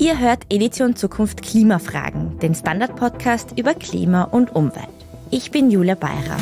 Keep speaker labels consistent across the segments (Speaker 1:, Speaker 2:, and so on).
Speaker 1: Ihr hört Edition Zukunft Klimafragen, den Standard-Podcast über Klima und Umwelt. Ich bin Julia Beirer.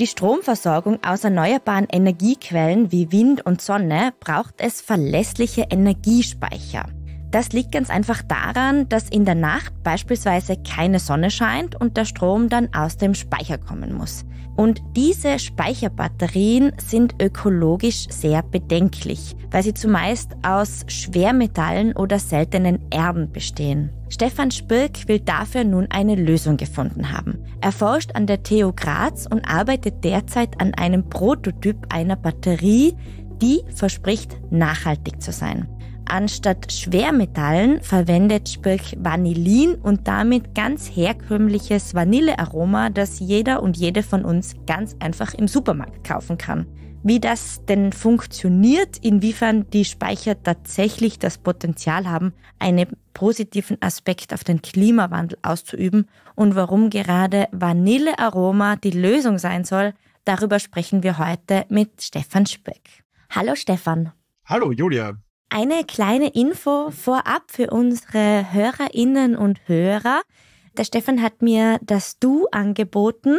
Speaker 1: die Stromversorgung aus erneuerbaren Energiequellen wie Wind und Sonne braucht es verlässliche Energiespeicher. Das liegt ganz einfach daran, dass in der Nacht beispielsweise keine Sonne scheint und der Strom dann aus dem Speicher kommen muss. Und diese Speicherbatterien sind ökologisch sehr bedenklich, weil sie zumeist aus Schwermetallen oder seltenen Erden bestehen. Stefan Spirk will dafür nun eine Lösung gefunden haben. Er forscht an der TU Graz und arbeitet derzeit an einem Prototyp einer Batterie, die verspricht nachhaltig zu sein anstatt Schwermetallen verwendet Spöck Vanillin und damit ganz herkömmliches Vanillearoma, das jeder und jede von uns ganz einfach im Supermarkt kaufen kann. Wie das denn funktioniert, inwiefern die Speicher tatsächlich das Potenzial haben, einen positiven Aspekt auf den Klimawandel auszuüben und warum gerade Vanillearoma die Lösung sein soll, darüber sprechen wir heute mit Stefan Spöck. Hallo Stefan.
Speaker 2: Hallo Julia.
Speaker 1: Eine kleine Info vorab für unsere Hörerinnen und Hörer. Der Stefan hat mir das Du angeboten.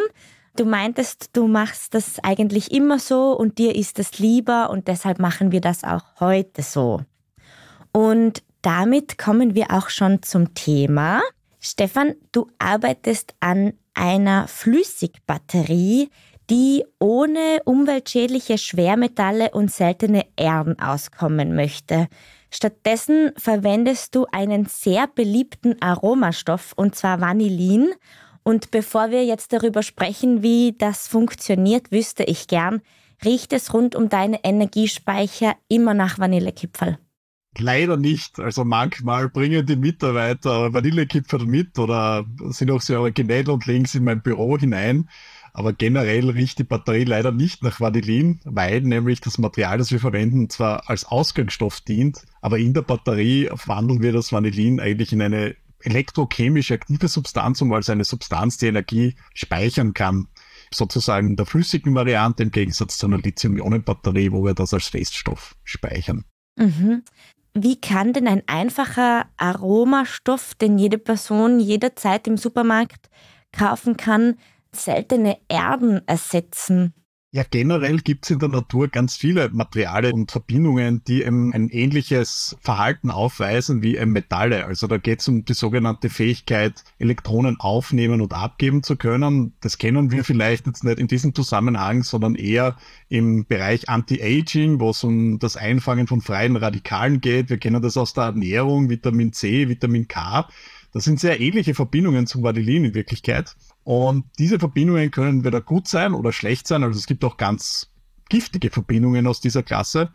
Speaker 1: Du meintest, du machst das eigentlich immer so und dir ist es lieber und deshalb machen wir das auch heute so. Und damit kommen wir auch schon zum Thema. Stefan, du arbeitest an einer Flüssigbatterie, die ohne umweltschädliche Schwermetalle und seltene Erden auskommen möchte. Stattdessen verwendest du einen sehr beliebten Aromastoff, und zwar Vanillin. Und bevor wir jetzt darüber sprechen, wie das funktioniert, wüsste ich gern, riecht es rund um deine Energiespeicher immer nach Vanillekipferl?
Speaker 2: Leider nicht. Also manchmal bringen die Mitarbeiter Vanillekipferl mit oder sind auch so originell und legen sie in mein Büro hinein. Aber generell riecht die Batterie leider nicht nach Vanillin, weil nämlich das Material, das wir verwenden, zwar als Ausgangsstoff dient, aber in der Batterie wandeln wir das Vanillin eigentlich in eine elektrochemisch aktive Substanz um, als eine Substanz, die Energie speichern kann. Sozusagen in der flüssigen Variante im Gegensatz zu einer Lithium-Ionen-Batterie, wo wir das als Feststoff speichern.
Speaker 1: Mhm. Wie kann denn ein einfacher Aromastoff, den jede Person jederzeit im Supermarkt kaufen kann, seltene
Speaker 2: Erden ersetzen? Ja, generell gibt es in der Natur ganz viele Materialien und Verbindungen, die ein ähnliches Verhalten aufweisen wie Metalle. Also da geht es um die sogenannte Fähigkeit, Elektronen aufnehmen und abgeben zu können. Das kennen wir vielleicht jetzt nicht in diesem Zusammenhang, sondern eher im Bereich Anti-Aging, wo es um das Einfangen von freien Radikalen geht. Wir kennen das aus der Ernährung, Vitamin C, Vitamin K. Das sind sehr ähnliche Verbindungen zum Vanillin in Wirklichkeit. Und diese Verbindungen können entweder gut sein oder schlecht sein. Also es gibt auch ganz giftige Verbindungen aus dieser Klasse,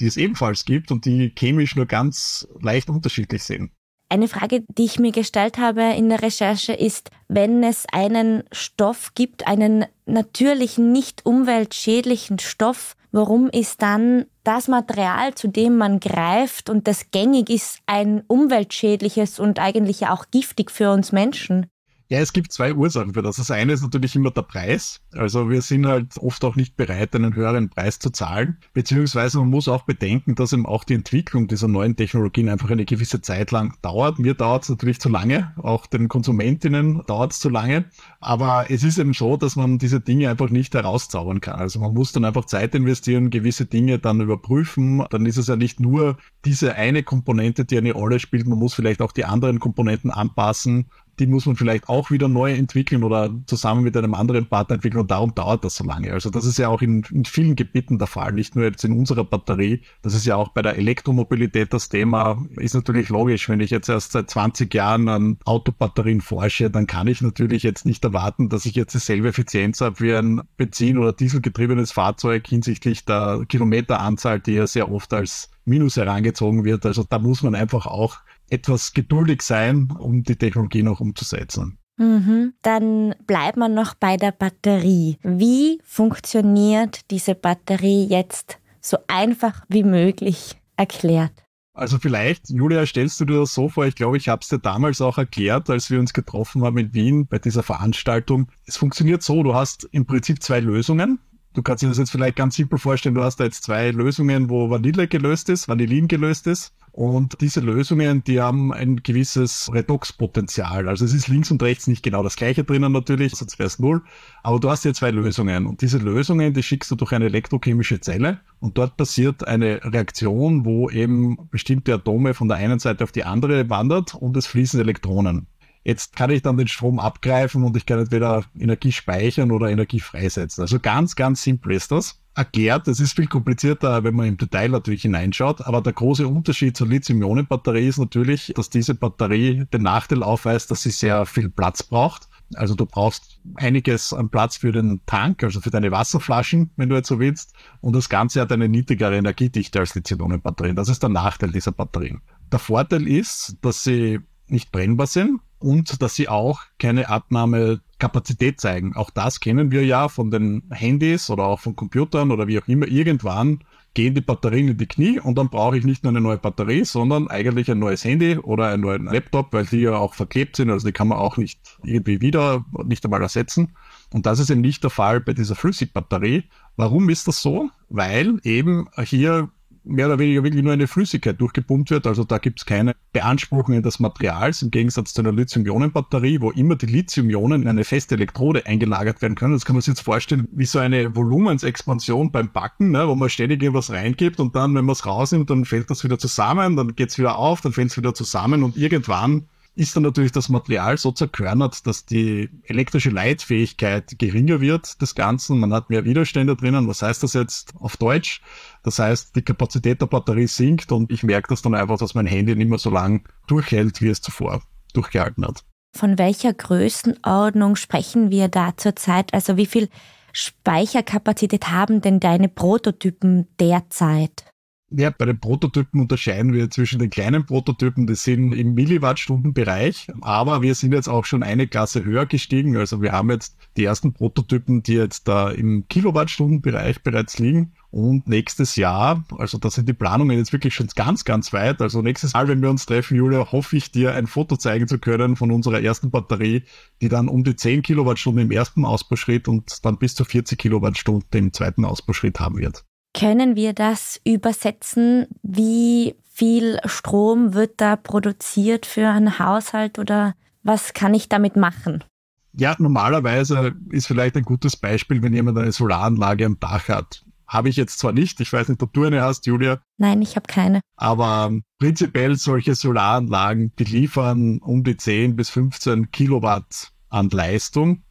Speaker 2: die es ebenfalls gibt und die chemisch nur ganz leicht unterschiedlich sind. Eine Frage,
Speaker 1: die ich mir gestellt habe in der Recherche, ist, wenn es einen Stoff gibt, einen natürlichen, nicht umweltschädlichen Stoff, warum ist dann das Material, zu dem man greift und das gängig ist, ein umweltschädliches und eigentlich auch giftig für uns Menschen?
Speaker 2: Ja, es gibt zwei Ursachen für das. Das eine ist natürlich immer der Preis. Also wir sind halt oft auch nicht bereit, einen höheren Preis zu zahlen. Beziehungsweise man muss auch bedenken, dass eben auch die Entwicklung dieser neuen Technologien einfach eine gewisse Zeit lang dauert. Mir dauert es natürlich zu lange, auch den Konsumentinnen dauert es zu lange. Aber es ist eben so, dass man diese Dinge einfach nicht herauszaubern kann. Also man muss dann einfach Zeit investieren, gewisse Dinge dann überprüfen. Dann ist es ja nicht nur diese eine Komponente, die eine Rolle spielt. Man muss vielleicht auch die anderen Komponenten anpassen die muss man vielleicht auch wieder neu entwickeln oder zusammen mit einem anderen Partner entwickeln und darum dauert das so lange. Also das ist ja auch in, in vielen Gebieten der Fall, nicht nur jetzt in unserer Batterie. Das ist ja auch bei der Elektromobilität das Thema. Ist natürlich logisch, wenn ich jetzt erst seit 20 Jahren an Autobatterien forsche, dann kann ich natürlich jetzt nicht erwarten, dass ich jetzt dieselbe Effizienz habe wie ein Benzin- oder Dieselgetriebenes Fahrzeug hinsichtlich der Kilometeranzahl, die ja sehr oft als Minus herangezogen wird. Also da muss man einfach auch etwas geduldig sein, um die Technologie noch umzusetzen.
Speaker 1: Mhm. Dann bleibt man noch bei der Batterie. Wie funktioniert diese Batterie jetzt so einfach wie möglich erklärt?
Speaker 2: Also vielleicht, Julia, stellst du dir das so vor, ich glaube, ich habe es dir damals auch erklärt, als wir uns getroffen haben in Wien bei dieser Veranstaltung. Es funktioniert so, du hast im Prinzip zwei Lösungen. Du kannst dir das jetzt vielleicht ganz simpel vorstellen, du hast da jetzt zwei Lösungen, wo Vanille gelöst ist, Vanillin gelöst ist. Und diese Lösungen, die haben ein gewisses Redoxpotenzial. Also es ist links und rechts nicht genau das gleiche drinnen natürlich, sonst wäre es null. Aber du hast hier zwei Lösungen. Und diese Lösungen, die schickst du durch eine elektrochemische Zelle. Und dort passiert eine Reaktion, wo eben bestimmte Atome von der einen Seite auf die andere wandert und es fließen Elektronen. Jetzt kann ich dann den Strom abgreifen und ich kann entweder Energie speichern oder Energie freisetzen. Also ganz, ganz simpel ist das erklärt. Das ist viel komplizierter, wenn man im Detail natürlich hineinschaut. Aber der große Unterschied zur Lithium-Ionen-Batterie ist natürlich, dass diese Batterie den Nachteil aufweist, dass sie sehr viel Platz braucht. Also du brauchst einiges an Platz für den Tank, also für deine Wasserflaschen, wenn du jetzt so willst. Und das Ganze hat eine niedrigere Energiedichte als Lithium-Ionen-Batterien. Das ist der Nachteil dieser Batterien. Der Vorteil ist, dass sie nicht brennbar sind und dass sie auch keine Abnahmekapazität zeigen. Auch das kennen wir ja von den Handys oder auch von Computern oder wie auch immer. Irgendwann gehen die Batterien in die Knie und dann brauche ich nicht nur eine neue Batterie, sondern eigentlich ein neues Handy oder einen neuen Laptop, weil die ja auch verklebt sind. Also die kann man auch nicht irgendwie wieder, nicht einmal ersetzen. Und das ist eben nicht der Fall bei dieser Flüssigbatterie. Warum ist das so? Weil eben hier mehr oder weniger wirklich nur eine Flüssigkeit durchgepumpt wird. Also da gibt es keine Beanspruchungen des Materials im Gegensatz zu einer Lithium-Ionen-Batterie, wo immer die Lithium-Ionen in eine feste Elektrode eingelagert werden können. Das kann man sich jetzt vorstellen wie so eine Volumensexpansion beim Backen, ne, wo man ständig irgendwas reingibt und dann, wenn man es rausnimmt, dann fällt das wieder zusammen, dann geht es wieder auf, dann fällt es wieder zusammen und irgendwann ist dann natürlich das Material so zerkörnert, dass die elektrische Leitfähigkeit geringer wird des Ganzen. Man hat mehr Widerstände drinnen. Was heißt das jetzt auf Deutsch? Das heißt, die Kapazität der Batterie sinkt und ich merke das dann einfach, dass mein Handy nicht mehr so lang durchhält, wie es zuvor durchgehalten hat.
Speaker 1: Von welcher Größenordnung sprechen wir da zurzeit? Also wie viel Speicherkapazität haben denn deine Prototypen derzeit?
Speaker 2: Ja, bei den Prototypen unterscheiden wir zwischen den kleinen Prototypen, die sind im Milliwattstundenbereich, aber wir sind jetzt auch schon eine Klasse höher gestiegen. Also wir haben jetzt die ersten Prototypen, die jetzt da im Kilowattstundenbereich bereits liegen. Und nächstes Jahr, also da sind die Planungen jetzt wirklich schon ganz, ganz weit. Also nächstes Mal, wenn wir uns treffen, Julia, hoffe ich dir ein Foto zeigen zu können von unserer ersten Batterie, die dann um die 10 Kilowattstunden im ersten Ausbauschritt und dann bis zu 40 Kilowattstunden im zweiten Ausbauschritt haben wird.
Speaker 1: Können wir das übersetzen? Wie viel Strom wird da produziert für einen Haushalt oder was kann ich damit machen?
Speaker 2: Ja, normalerweise ist vielleicht ein gutes Beispiel, wenn jemand eine Solaranlage am Dach hat. Habe ich jetzt zwar nicht, ich weiß nicht, ob du eine hast, Julia.
Speaker 1: Nein, ich habe keine.
Speaker 2: Aber prinzipiell solche Solaranlagen, die liefern um die 10 bis 15 Kilowatt an Leistung.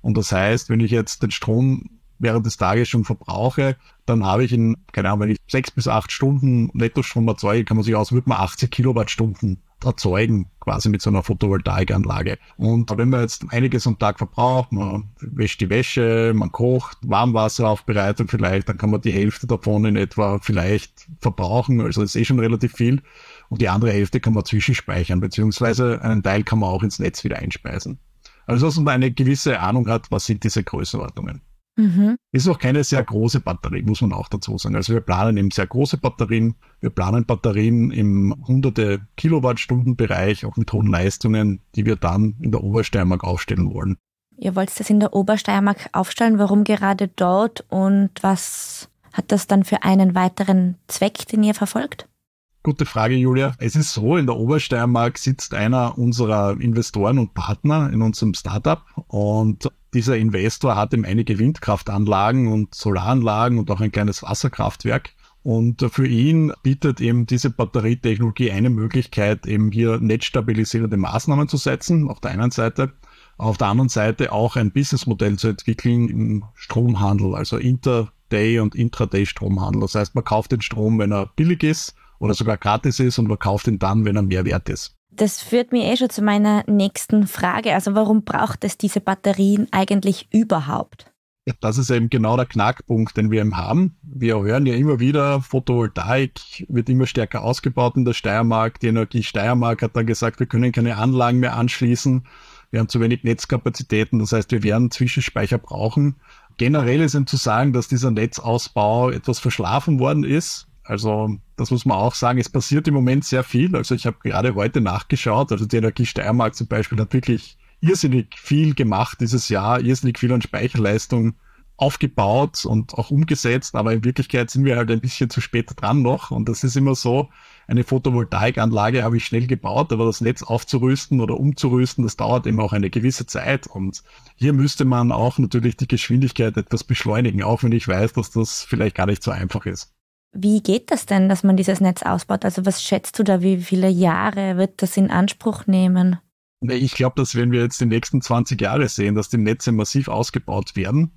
Speaker 2: Und das heißt, wenn ich jetzt den Strom während des Tages schon verbrauche, dann habe ich in, keine Ahnung, wenn ich sechs bis acht Stunden Nettostrom erzeuge, kann man sich aus, wird man 80 Kilowattstunden erzeugen, quasi mit so einer Photovoltaikanlage. Und wenn man jetzt einiges am Tag verbraucht, man wäscht die Wäsche, man kocht, Warmwasseraufbereitung vielleicht, dann kann man die Hälfte davon in etwa vielleicht verbrauchen, also das ist eh schon relativ viel. Und die andere Hälfte kann man zwischenspeichern, beziehungsweise einen Teil kann man auch ins Netz wieder einspeisen. Also dass man eine gewisse Ahnung hat, was sind diese Größenordnungen. Mhm. Ist auch keine sehr große Batterie, muss man auch dazu sagen. Also wir planen eben sehr große Batterien. Wir planen Batterien im hunderte Kilowattstunden Bereich, auch mit hohen Leistungen, die wir dann in der Obersteiermark aufstellen wollen.
Speaker 1: Ihr wollt das in der Obersteiermark aufstellen. Warum gerade dort und was hat das dann für einen weiteren Zweck, den ihr verfolgt?
Speaker 2: Gute Frage, Julia. Es ist so, in der Obersteiermark sitzt einer unserer Investoren und Partner in unserem Startup und dieser Investor hat ihm einige Windkraftanlagen und Solaranlagen und auch ein kleines Wasserkraftwerk. Und für ihn bietet eben diese Batterietechnologie eine Möglichkeit, eben hier netzstabilisierende Maßnahmen zu setzen, auf der einen Seite. Auf der anderen Seite auch ein Businessmodell zu entwickeln im Stromhandel, also Inter Day- und Intraday-Stromhandel. Das heißt, man kauft den Strom, wenn er billig ist oder sogar gratis ist und man kauft ihn dann, wenn er mehr wert ist.
Speaker 1: Das führt mir eh schon zu meiner nächsten Frage. Also warum braucht es diese Batterien eigentlich überhaupt?
Speaker 2: Ja, das ist eben genau der Knackpunkt, den wir eben haben. Wir hören ja immer wieder, Photovoltaik wird immer stärker ausgebaut in der Steiermark. Die Energie Steiermark hat dann gesagt, wir können keine Anlagen mehr anschließen. Wir haben zu wenig Netzkapazitäten. Das heißt, wir werden Zwischenspeicher brauchen generell ist eben zu sagen, dass dieser Netzausbau etwas verschlafen worden ist. Also das muss man auch sagen. Es passiert im Moment sehr viel. Also ich habe gerade heute nachgeschaut. Also die Energie Steiermark zum Beispiel hat wirklich irrsinnig viel gemacht dieses Jahr, irrsinnig viel an Speicherleistung aufgebaut und auch umgesetzt. Aber in Wirklichkeit sind wir halt ein bisschen zu spät dran noch. Und das ist immer so. Eine Photovoltaikanlage habe ich schnell gebaut, aber das Netz aufzurüsten oder umzurüsten, das dauert eben auch eine gewisse Zeit. Und hier müsste man auch natürlich die Geschwindigkeit etwas beschleunigen, auch wenn ich weiß, dass das vielleicht gar nicht so einfach ist.
Speaker 1: Wie geht das denn, dass man dieses Netz ausbaut? Also was schätzt du da, wie viele Jahre wird das in Anspruch nehmen?
Speaker 2: Ich glaube, das werden wir jetzt die nächsten 20 Jahre sehen, dass die Netze massiv ausgebaut werden.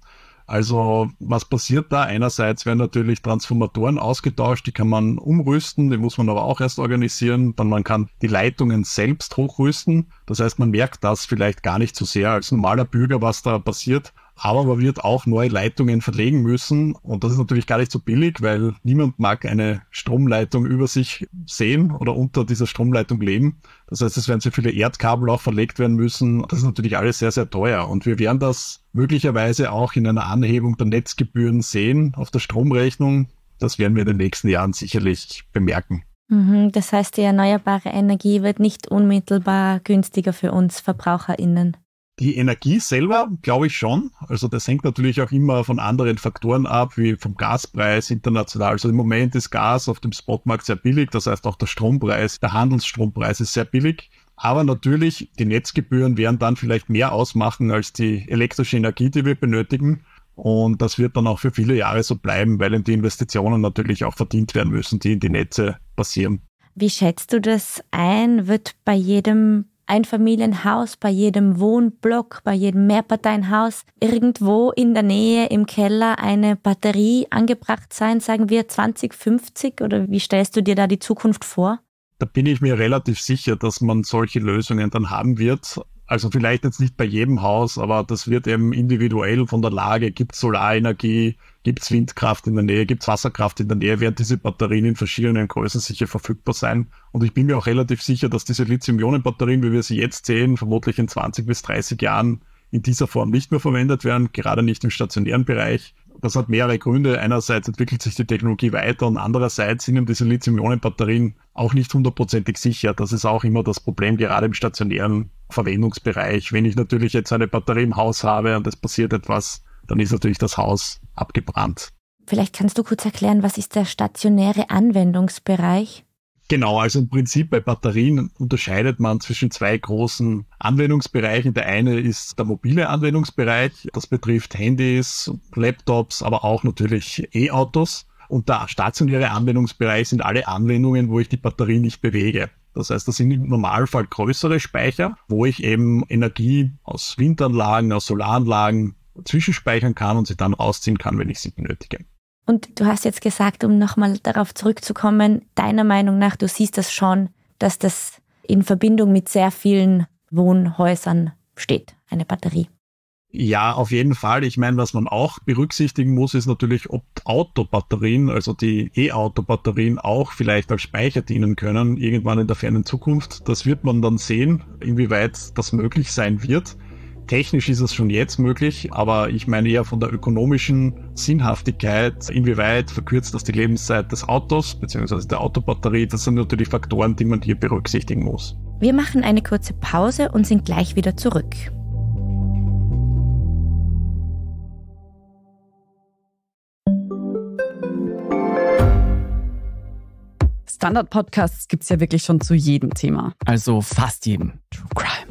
Speaker 2: Also was passiert da? Einerseits werden natürlich Transformatoren ausgetauscht, die kann man umrüsten, die muss man aber auch erst organisieren. Dann man kann die Leitungen selbst hochrüsten. Das heißt, man merkt das vielleicht gar nicht so sehr als normaler Bürger, was da passiert. Aber man wird auch neue Leitungen verlegen müssen. Und das ist natürlich gar nicht so billig, weil niemand mag eine Stromleitung über sich sehen oder unter dieser Stromleitung leben. Das heißt, es werden sehr viele Erdkabel auch verlegt werden müssen. Das ist natürlich alles sehr, sehr teuer. Und wir werden das möglicherweise auch in einer Anhebung der Netzgebühren sehen auf der Stromrechnung. Das werden wir in den nächsten Jahren sicherlich bemerken.
Speaker 1: Mhm. Das heißt, die erneuerbare Energie wird nicht unmittelbar günstiger für uns VerbraucherInnen.
Speaker 2: Die Energie selber glaube ich schon. Also das hängt natürlich auch immer von anderen Faktoren ab, wie vom Gaspreis international. Also im Moment ist Gas auf dem Spotmarkt sehr billig. Das heißt auch der Strompreis, der Handelsstrompreis ist sehr billig. Aber natürlich, die Netzgebühren werden dann vielleicht mehr ausmachen als die elektrische Energie, die wir benötigen. Und das wird dann auch für viele Jahre so bleiben, weil die Investitionen natürlich auch verdient werden müssen, die in die Netze passieren.
Speaker 1: Wie schätzt du das ein? Wird bei jedem Einfamilienhaus, bei jedem Wohnblock, bei jedem Mehrparteienhaus irgendwo in der Nähe im Keller eine Batterie angebracht sein, sagen wir 2050? Oder wie stellst du dir da die Zukunft vor?
Speaker 2: Da bin ich mir relativ sicher, dass man solche Lösungen dann haben wird. Also vielleicht jetzt nicht bei jedem Haus, aber das wird eben individuell von der Lage, gibt es Solarenergie, gibt es Windkraft in der Nähe, gibt es Wasserkraft in der Nähe, werden diese Batterien in verschiedenen Größen sicher verfügbar sein. Und ich bin mir auch relativ sicher, dass diese Lithium-Ionen-Batterien, wie wir sie jetzt sehen, vermutlich in 20 bis 30 Jahren in dieser Form nicht mehr verwendet werden, gerade nicht im stationären Bereich. Das hat mehrere Gründe. Einerseits entwickelt sich die Technologie weiter und andererseits sind eben diese Lithium-Ionen-Batterien auch nicht hundertprozentig sicher. Das ist auch immer das Problem, gerade im stationären Verwendungsbereich. Wenn ich natürlich jetzt eine Batterie im Haus habe und es passiert etwas, dann ist natürlich das Haus abgebrannt.
Speaker 1: Vielleicht kannst du kurz erklären, was ist der stationäre Anwendungsbereich?
Speaker 2: Genau, also im Prinzip bei Batterien unterscheidet man zwischen zwei großen Anwendungsbereichen. Der eine ist der mobile Anwendungsbereich, das betrifft Handys, Laptops, aber auch natürlich E-Autos. Und der stationäre Anwendungsbereich sind alle Anwendungen, wo ich die Batterie nicht bewege. Das heißt, das sind im Normalfall größere Speicher, wo ich eben Energie aus Windanlagen, aus Solaranlagen zwischenspeichern kann und sie dann rausziehen kann, wenn ich sie benötige.
Speaker 1: Und du hast jetzt gesagt, um nochmal darauf zurückzukommen, deiner Meinung nach, du siehst das schon, dass das in Verbindung mit sehr vielen Wohnhäusern steht, eine Batterie.
Speaker 2: Ja, auf jeden Fall. Ich meine, was man auch berücksichtigen muss, ist natürlich, ob Autobatterien, also die E-Auto-Batterien auch vielleicht als Speicher dienen können, irgendwann in der fernen Zukunft. Das wird man dann sehen, inwieweit das möglich sein wird. Technisch ist es schon jetzt möglich, aber ich meine eher von der ökonomischen Sinnhaftigkeit, inwieweit verkürzt das die Lebenszeit des Autos bzw. der Autobatterie, das sind natürlich Faktoren, die man hier berücksichtigen muss.
Speaker 1: Wir machen eine kurze Pause und sind gleich wieder zurück. Standard-Podcasts gibt es ja wirklich schon zu jedem Thema.
Speaker 2: Also fast jedem. True Crime.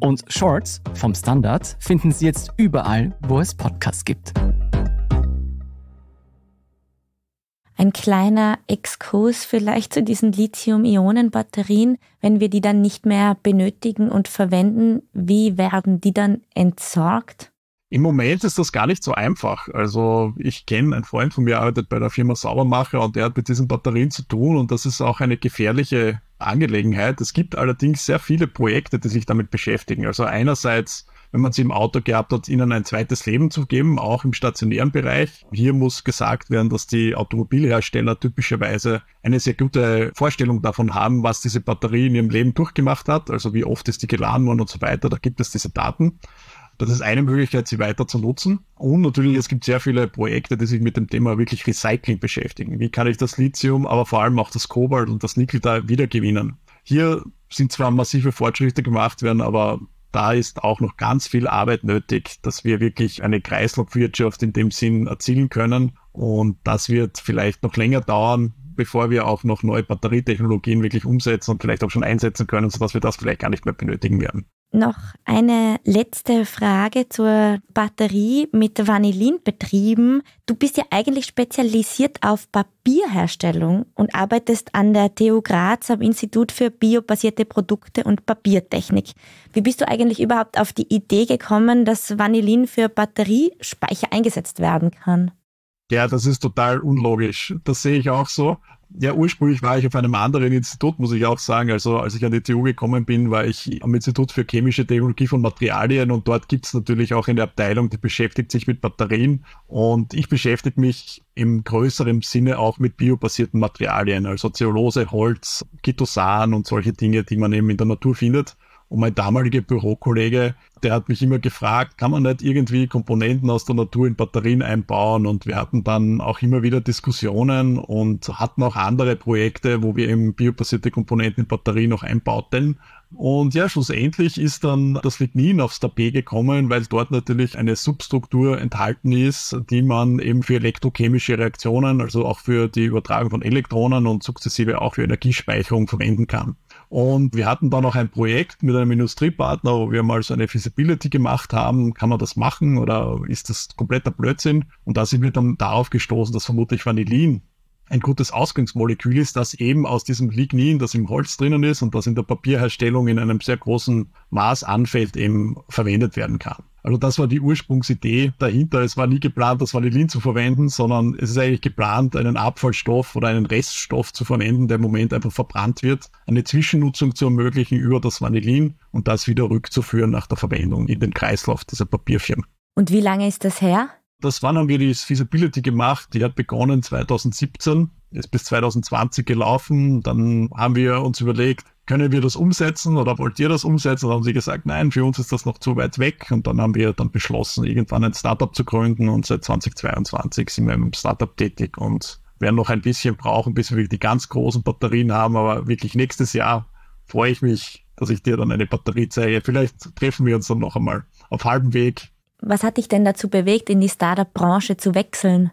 Speaker 2: Und Shorts vom Standard finden Sie jetzt überall, wo es Podcasts gibt.
Speaker 1: Ein kleiner Exkurs vielleicht zu diesen Lithium-Ionen-Batterien. Wenn wir die dann nicht mehr benötigen und verwenden, wie werden die dann entsorgt?
Speaker 2: Im Moment ist das gar nicht so einfach. Also ich kenne einen Freund von mir, arbeitet bei der Firma Saubermacher und der hat mit diesen Batterien zu tun und das ist auch eine gefährliche Angelegenheit. Es gibt allerdings sehr viele Projekte, die sich damit beschäftigen. Also einerseits, wenn man sie im Auto gehabt hat, ihnen ein zweites Leben zu geben, auch im stationären Bereich. Hier muss gesagt werden, dass die Automobilhersteller typischerweise eine sehr gute Vorstellung davon haben, was diese Batterie in ihrem Leben durchgemacht hat. Also wie oft ist die geladen worden und so weiter. Da gibt es diese Daten. Das ist eine Möglichkeit, sie weiter zu nutzen. Und natürlich, es gibt sehr viele Projekte, die sich mit dem Thema wirklich Recycling beschäftigen. Wie kann ich das Lithium, aber vor allem auch das Kobalt und das Nickel da wiedergewinnen? Hier sind zwar massive Fortschritte gemacht werden, aber da ist auch noch ganz viel Arbeit nötig, dass wir wirklich eine Kreislaufwirtschaft in dem Sinn erzielen können. Und das wird vielleicht noch länger dauern, bevor wir auch noch neue Batterietechnologien wirklich umsetzen und vielleicht auch schon einsetzen können, sodass wir das vielleicht gar nicht mehr benötigen werden.
Speaker 1: Noch eine letzte Frage zur Batterie mit Vanillin betrieben. Du bist ja eigentlich spezialisiert auf Papierherstellung und arbeitest an der TU Graz am Institut für biobasierte Produkte und Papiertechnik. Wie bist du eigentlich überhaupt auf die Idee gekommen, dass Vanillin für Batteriespeicher eingesetzt werden kann?
Speaker 2: ja, das ist total unlogisch. Das sehe ich auch so. Ja, ursprünglich war ich auf einem anderen Institut, muss ich auch sagen. Also als ich an die TU gekommen bin, war ich am Institut für chemische Technologie von Materialien und dort gibt es natürlich auch eine Abteilung, die beschäftigt sich mit Batterien und ich beschäftige mich im größeren Sinne auch mit biobasierten Materialien, also Zeolose, Holz, Kitosan und solche Dinge, die man eben in der Natur findet. Und mein damaliger Bürokollege, der hat mich immer gefragt, kann man nicht irgendwie Komponenten aus der Natur in Batterien einbauen? Und wir hatten dann auch immer wieder Diskussionen und hatten auch andere Projekte, wo wir eben biobasierte Komponenten in Batterien noch einbauten. Und ja, schlussendlich ist dann das Lignin aufs Tapet gekommen, weil dort natürlich eine Substruktur enthalten ist, die man eben für elektrochemische Reaktionen, also auch für die Übertragung von Elektronen und sukzessive auch für Energiespeicherung verwenden kann. Und wir hatten da noch ein Projekt mit einem Industriepartner, wo wir mal so eine Feasibility gemacht haben. Kann man das machen oder ist das kompletter Blödsinn? Und da sind wir dann darauf gestoßen, dass vermutlich Vanillin ein gutes Ausgangsmolekül ist, das eben aus diesem Lignin, das im Holz drinnen ist und das in der Papierherstellung in einem sehr großen Maß anfällt, eben verwendet werden kann. Also das war die Ursprungsidee dahinter. Es war nie geplant, das Vanillin zu verwenden, sondern es ist eigentlich geplant, einen Abfallstoff oder einen Reststoff zu verwenden, der im Moment einfach verbrannt wird, eine Zwischennutzung zu ermöglichen über das Vanillin und das wieder rückzuführen nach der Verwendung in den Kreislauf dieser Papierfirmen.
Speaker 1: Und wie lange ist das her?
Speaker 2: das wann haben wir die Feasibility gemacht? Die hat begonnen 2017, ist bis 2020 gelaufen. Dann haben wir uns überlegt, können wir das umsetzen oder wollt ihr das umsetzen? Dann haben sie gesagt, nein, für uns ist das noch zu weit weg. Und dann haben wir dann beschlossen, irgendwann ein Startup zu gründen. Und seit 2022 sind wir im Startup tätig und werden noch ein bisschen brauchen, bis wir wirklich die ganz großen Batterien haben. Aber wirklich nächstes Jahr freue ich mich, dass ich dir dann eine Batterie zeige. Vielleicht treffen wir uns dann noch einmal auf halbem Weg
Speaker 1: was hat dich denn dazu bewegt, in die Startup-Branche zu wechseln?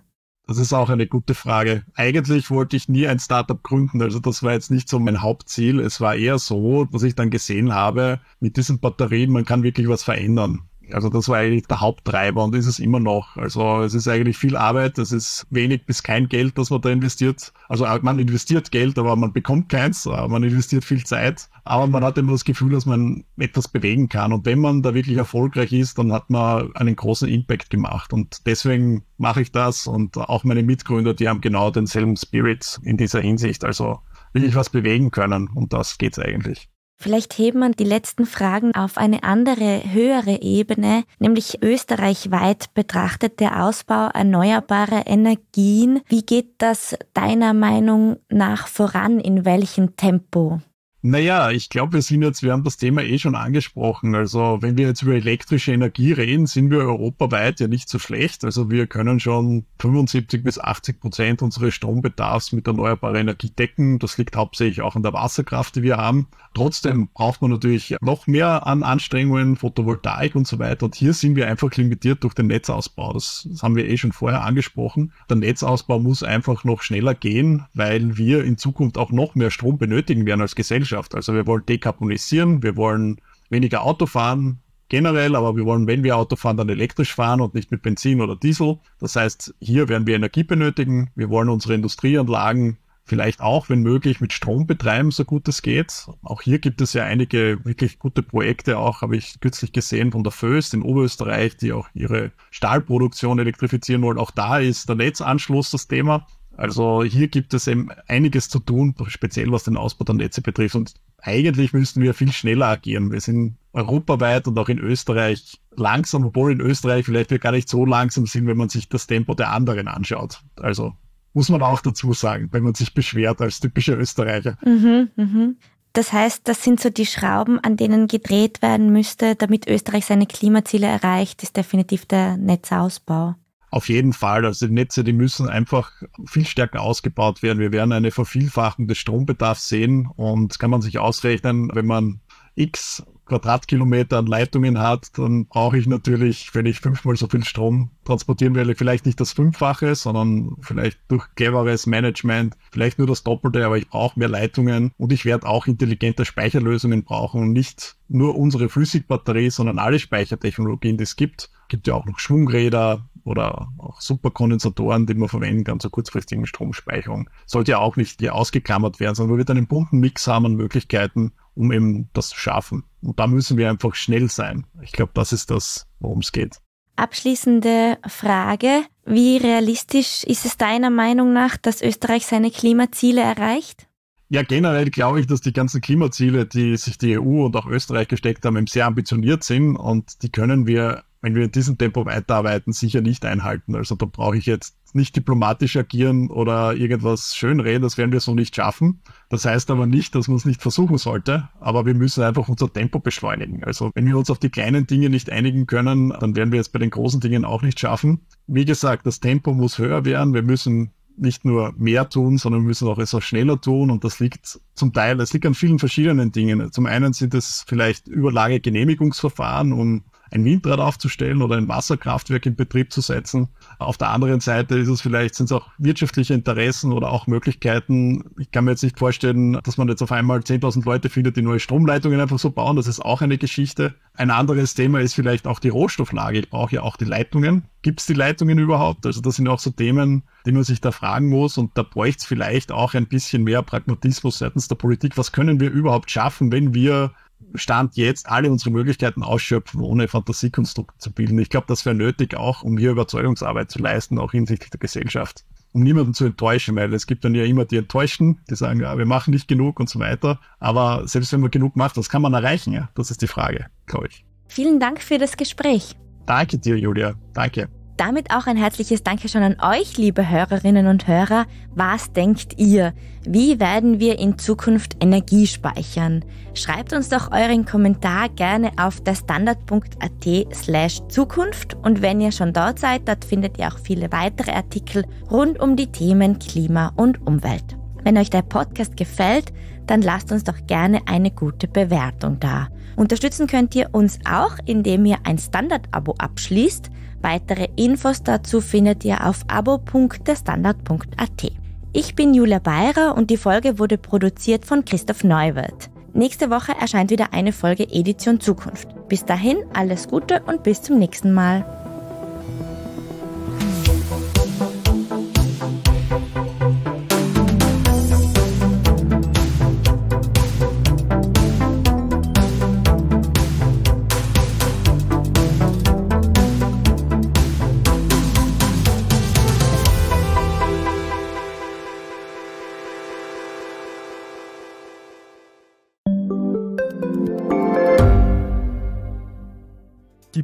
Speaker 2: Das ist auch eine gute Frage. Eigentlich wollte ich nie ein Startup gründen, also das war jetzt nicht so mein Hauptziel. Es war eher so, dass ich dann gesehen habe, mit diesen Batterien, man kann wirklich was verändern. Also das war eigentlich der Haupttreiber und ist es immer noch. Also es ist eigentlich viel Arbeit, es ist wenig bis kein Geld, das man da investiert. Also äh, man investiert Geld, aber man bekommt keins, äh, man investiert viel Zeit, aber man hat immer das Gefühl, dass man etwas bewegen kann. Und wenn man da wirklich erfolgreich ist, dann hat man einen großen Impact gemacht. Und deswegen mache ich das und auch meine Mitgründer, die haben genau denselben Spirit in dieser Hinsicht. Also wirklich was bewegen können und das geht's eigentlich.
Speaker 1: Vielleicht heben man die letzten Fragen auf eine andere, höhere Ebene, nämlich österreichweit betrachtet der Ausbau erneuerbarer Energien. Wie geht das deiner Meinung nach voran? In welchem Tempo?
Speaker 2: Naja, ich glaube, wir sind jetzt, wir haben das Thema eh schon angesprochen. Also, wenn wir jetzt über elektrische Energie reden, sind wir europaweit ja nicht so schlecht. Also, wir können schon 75 bis 80 Prozent unseres Strombedarfs mit erneuerbarer Energie decken. Das liegt hauptsächlich auch an der Wasserkraft, die wir haben. Trotzdem braucht man natürlich noch mehr an Anstrengungen, Photovoltaik und so weiter. Und hier sind wir einfach limitiert durch den Netzausbau. Das, das haben wir eh schon vorher angesprochen. Der Netzausbau muss einfach noch schneller gehen, weil wir in Zukunft auch noch mehr Strom benötigen werden als Gesellschaft. Gesellschaft. Also wir wollen dekarbonisieren, wir wollen weniger Auto fahren generell, aber wir wollen, wenn wir Auto fahren, dann elektrisch fahren und nicht mit Benzin oder Diesel. Das heißt, hier werden wir Energie benötigen. Wir wollen unsere Industrieanlagen vielleicht auch, wenn möglich, mit Strom betreiben, so gut es geht. Auch hier gibt es ja einige wirklich gute Projekte, auch habe ich kürzlich gesehen von der Föst in Oberösterreich, die auch ihre Stahlproduktion elektrifizieren wollen. Auch da ist der Netzanschluss das Thema. Also hier gibt es eben einiges zu tun, speziell was den Ausbau der Netze betrifft. Und eigentlich müssten wir viel schneller agieren. Wir sind europaweit und auch in Österreich langsam, obwohl in Österreich vielleicht wir gar nicht so langsam sind, wenn man sich das Tempo der anderen anschaut. Also muss man auch dazu sagen, wenn man sich beschwert als typischer Österreicher.
Speaker 1: Mhm, mh. Das heißt, das sind so die Schrauben, an denen gedreht werden müsste, damit Österreich seine Klimaziele erreicht, ist definitiv der Netzausbau.
Speaker 2: Auf jeden Fall, also die Netze, die müssen einfach viel stärker ausgebaut werden. Wir werden eine Vervielfachung des Strombedarfs sehen und kann man sich ausrechnen, wenn man x Quadratkilometer an Leitungen hat, dann brauche ich natürlich, wenn ich fünfmal so viel Strom transportieren will, vielleicht nicht das Fünffache, sondern vielleicht durch cleveres Management, vielleicht nur das Doppelte, aber ich brauche mehr Leitungen und ich werde auch intelligente Speicherlösungen brauchen und nicht nur unsere Flüssigbatterie, sondern alle Speichertechnologien, die es gibt. Es gibt ja auch noch Schwungräder, oder auch Superkondensatoren, die man verwenden kann zur kurzfristigen Stromspeicherung. Sollte ja auch nicht hier ausgeklammert werden, sondern wir wird einen bunten Mix haben an Möglichkeiten, um eben das zu schaffen. Und da müssen wir einfach schnell sein. Ich glaube, das ist das, worum es geht.
Speaker 1: Abschließende Frage. Wie realistisch ist es deiner Meinung nach, dass Österreich seine Klimaziele erreicht?
Speaker 2: Ja, generell glaube ich, dass die ganzen Klimaziele, die sich die EU und auch Österreich gesteckt haben, eben sehr ambitioniert sind und die können wir wenn wir in diesem Tempo weiterarbeiten, sicher nicht einhalten. Also da brauche ich jetzt nicht diplomatisch agieren oder irgendwas schönreden, das werden wir so nicht schaffen. Das heißt aber nicht, dass man es nicht versuchen sollte, aber wir müssen einfach unser Tempo beschleunigen. Also wenn wir uns auf die kleinen Dinge nicht einigen können, dann werden wir es bei den großen Dingen auch nicht schaffen. Wie gesagt, das Tempo muss höher werden. Wir müssen nicht nur mehr tun, sondern müssen auch etwas schneller tun. Und das liegt zum Teil, das liegt an vielen verschiedenen Dingen. Zum einen sind es vielleicht Überlagegenehmigungsverfahren, um ein Windrad aufzustellen oder ein Wasserkraftwerk in Betrieb zu setzen. Auf der anderen Seite ist es vielleicht, sind es auch wirtschaftliche Interessen oder auch Möglichkeiten. Ich kann mir jetzt nicht vorstellen, dass man jetzt auf einmal 10.000 Leute findet, die neue Stromleitungen einfach so bauen. Das ist auch eine Geschichte. Ein anderes Thema ist vielleicht auch die Rohstofflage. Ich brauche ja auch die Leitungen. Gibt es die Leitungen überhaupt? Also das sind auch so Themen, die man sich da fragen muss. Und da bräuchte es vielleicht auch ein bisschen mehr Pragmatismus seitens der Politik. Was können wir überhaupt schaffen, wenn wir Stand jetzt alle unsere Möglichkeiten ausschöpfen, ohne Fantasiekonstrukt zu bilden. Ich glaube, das wäre nötig auch, um hier Überzeugungsarbeit zu leisten, auch hinsichtlich der Gesellschaft. Um niemanden zu enttäuschen, weil es gibt dann ja immer die Enttäuschten, die sagen, ja, wir machen nicht genug und so weiter. Aber selbst wenn man genug macht, was kann man erreichen? Ja? Das ist die Frage, glaube ich.
Speaker 1: Vielen Dank für das Gespräch.
Speaker 2: Danke dir, Julia. Danke.
Speaker 1: Damit auch ein herzliches Danke schon an euch, liebe Hörerinnen und Hörer. Was denkt ihr? Wie werden wir in Zukunft Energie speichern? Schreibt uns doch euren Kommentar gerne auf derstandard.at slash Zukunft und wenn ihr schon dort seid, dort findet ihr auch viele weitere Artikel rund um die Themen Klima und Umwelt. Wenn euch der Podcast gefällt, dann lasst uns doch gerne eine gute Bewertung da. Unterstützen könnt ihr uns auch, indem ihr ein Standard-Abo abschließt. Weitere Infos dazu findet ihr auf abo.derstandard.at. Ich bin Julia Beirer und die Folge wurde produziert von Christoph Neuwirth. Nächste Woche erscheint wieder eine Folge Edition Zukunft. Bis dahin alles Gute und bis zum nächsten Mal.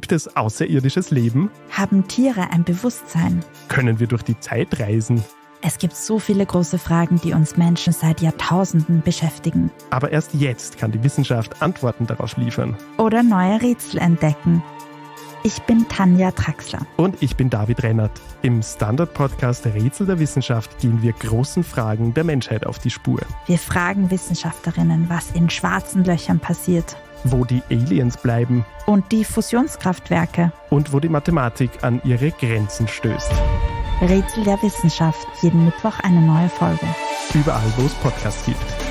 Speaker 2: Gibt es außerirdisches Leben?
Speaker 1: Haben Tiere ein Bewusstsein?
Speaker 2: Können wir durch die Zeit reisen?
Speaker 1: Es gibt so viele große Fragen, die uns Menschen seit Jahrtausenden beschäftigen.
Speaker 2: Aber erst jetzt kann die Wissenschaft Antworten darauf liefern.
Speaker 1: Oder neue Rätsel entdecken.
Speaker 2: Ich bin Tanja Traxler. Und ich bin David Rennert. Im Standard-Podcast Rätsel der Wissenschaft gehen wir großen Fragen der Menschheit auf die Spur.
Speaker 1: Wir fragen Wissenschaftlerinnen, was in schwarzen Löchern passiert
Speaker 2: wo die Aliens bleiben.
Speaker 1: Und die Fusionskraftwerke.
Speaker 2: Und wo die Mathematik an ihre Grenzen stößt.
Speaker 1: Rätsel der Wissenschaft, jeden Mittwoch eine neue Folge.
Speaker 2: Überall, wo es Podcasts gibt.